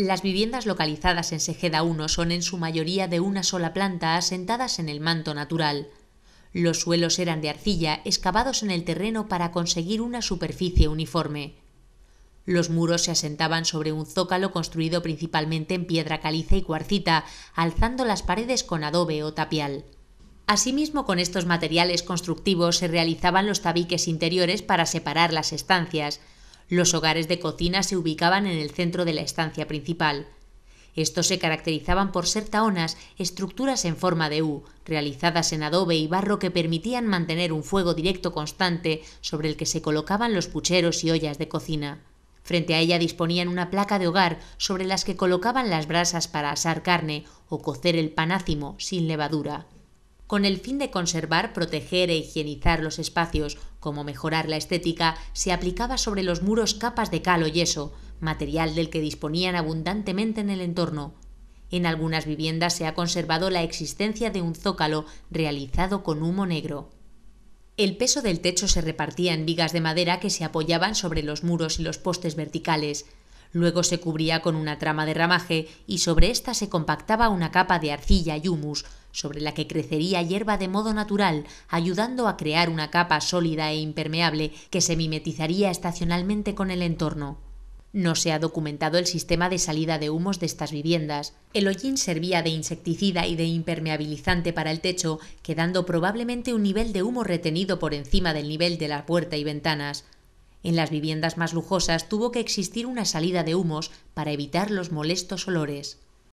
Las viviendas localizadas en Segeda 1 son en su mayoría de una sola planta asentadas en el manto natural. Los suelos eran de arcilla excavados en el terreno para conseguir una superficie uniforme. Los muros se asentaban sobre un zócalo construido principalmente en piedra caliza y cuarcita, alzando las paredes con adobe o tapial. Asimismo, con estos materiales constructivos se realizaban los tabiques interiores para separar las estancias, los hogares de cocina se ubicaban en el centro de la estancia principal. Estos se caracterizaban por ser taonas, estructuras en forma de U, realizadas en adobe y barro que permitían mantener un fuego directo constante sobre el que se colocaban los pucheros y ollas de cocina. Frente a ella disponían una placa de hogar sobre las que colocaban las brasas para asar carne o cocer el panácimo sin levadura con el fin de conservar, proteger e higienizar los espacios, como mejorar la estética, se aplicaba sobre los muros capas de cal o yeso, material del que disponían abundantemente en el entorno. En algunas viviendas se ha conservado la existencia de un zócalo realizado con humo negro. El peso del techo se repartía en vigas de madera que se apoyaban sobre los muros y los postes verticales. Luego se cubría con una trama de ramaje y sobre esta se compactaba una capa de arcilla y humus, sobre la que crecería hierba de modo natural, ayudando a crear una capa sólida e impermeable que se mimetizaría estacionalmente con el entorno. No se ha documentado el sistema de salida de humos de estas viviendas. El hollín servía de insecticida y de impermeabilizante para el techo, quedando probablemente un nivel de humo retenido por encima del nivel de la puerta y ventanas. En las viviendas más lujosas tuvo que existir una salida de humos para evitar los molestos olores.